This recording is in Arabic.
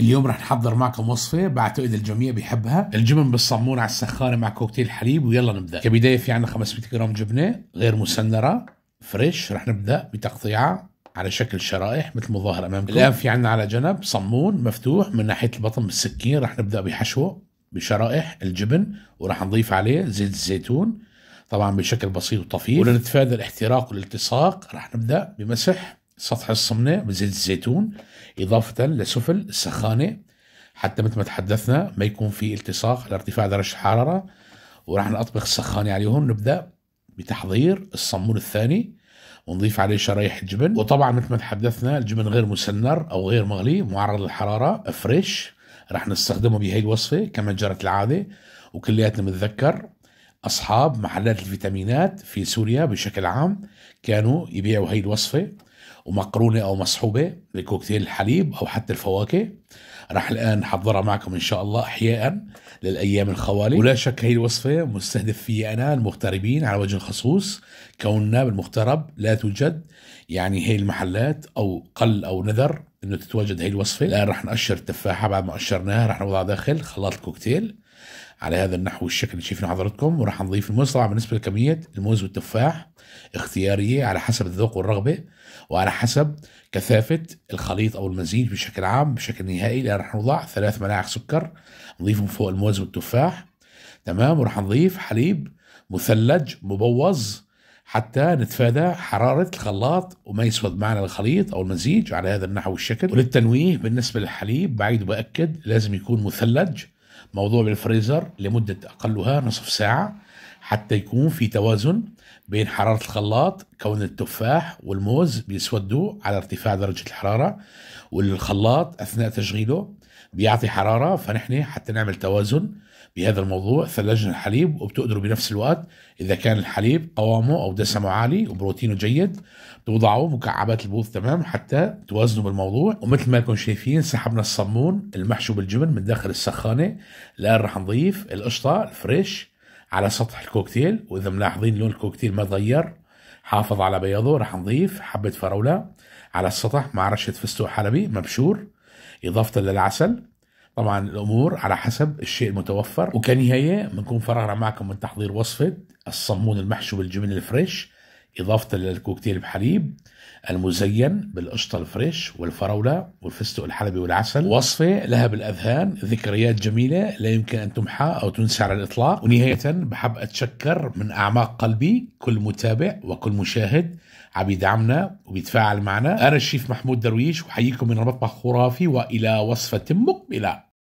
اليوم رح نحضر معكم وصفة بعتقد الجميع بيحبها الجبن بالصمون على السخانة مع كوكتيل حليب ويلا نبدأ كبداية في عنا 500 جرام جبنة غير مسنرة فريش رح نبدأ بتقطيعها على شكل شرائح مثل مظاهر أمامكم الآن في عنا على جنب صمون مفتوح من ناحية البطن بالسكين رح نبدأ بحشوه بشرائح الجبن ورح نضيف عليه زيت الزيتون طبعا بشكل بسيط وطفيف ولنتفادى الاحتراق والالتصاق رح نبدأ بمسح سطح الصمنة بزيت الزيتون إضافة لسفل السخانة حتى مثل ما تحدثنا ما يكون في التصاق لارتفاع درجة الحرارة وراح نطبخ السخانة عليهم نبدأ بتحضير الصمون الثاني ونضيف عليه شرايح الجبن وطبعا مثل ما تحدثنا الجبن غير مسنر أو غير مغلي معرض للحرارة فريش راح نستخدمه بهي الوصفة كما جرت العادة وكلياتنا بنتذكر أصحاب محلات الفيتامينات في سوريا بشكل عام كانوا يبيعوا هي الوصفة ومقرونه او مصحوبه لكوكتيل الحليب او حتى الفواكه راح الان حضرها معكم ان شاء الله احياء للايام الخوالي ولا شك هي الوصفه مستهدف فيها انا المغتربين على وجه الخصوص كوننا بالمغترب لا توجد يعني هي المحلات او قل او نذر انه تتواجد هي الوصفه الان راح نقشر التفاحه بعد ما قشرناها راح نوضعها داخل خلاط الكوكتيل على هذا النحو والشكل اللي شايفينه حضراتكم وراح نضيف الموز طبعا بالنسبه لكميه الموز والتفاح اختياريه على حسب الذوق والرغبه وعلى حسب كثافه الخليط او المزيج بشكل عام بشكل نهائي لان راح نوضع ثلاث ملاعق سكر نضيفهم فوق الموز والتفاح تمام وراح نضيف حليب مثلج مبوظ حتى نتفادى حرارة الخلاط وما يسود معنا الخليط أو المزيج على هذا النحو والشكل وللتنويه بالنسبة للحليب بعيد وبأكد لازم يكون مثلج موضوع بالفريزر لمدة أقلها نصف ساعة حتى يكون في توازن بين حرارة الخلاط كون التفاح والموز بيسودوا على ارتفاع درجة الحرارة والخلاط أثناء تشغيله بيعطي حرارة فنحن حتى نعمل توازن بهذا الموضوع ثلجنا الحليب وبتقدروا بنفس الوقت إذا كان الحليب قوامه أو دسمه عالي وبروتينه جيد توضعوا مكعبات البوظ تمام حتى توازنوا بالموضوع ومثل ما كنتم شايفين سحبنا الصمون المحشو بالجبن من داخل السخانة الآن رح نضيف القشطة الفريش على سطح الكوكتيل واذا ملاحظين لون الكوكتيل ما تغير حافظ على بياضه راح نضيف حبه فراوله على السطح مع رشه فستق حلبي مبشور اضافه للعسل طبعا الامور على حسب الشيء المتوفر وكنهايه بنكون فرغنا معكم من تحضير وصفه الصمون المحشو بالجبن الفريش إضافة للكوكتيل بحليب المزين بالقشطة الفريش والفراولة والفستق الحلبي والعسل وصفة لها بالأذهان ذكريات جميلة لا يمكن أن تمحى أو تنسى على الإطلاق ونهاية بحب أتشكر من أعماق قلبي كل متابع وكل مشاهد عم يدعمنا وبيتفاعل معنا أنا الشيف محمود درويش وحييكم من المطبخ خرافي وإلى وصفة مقبلة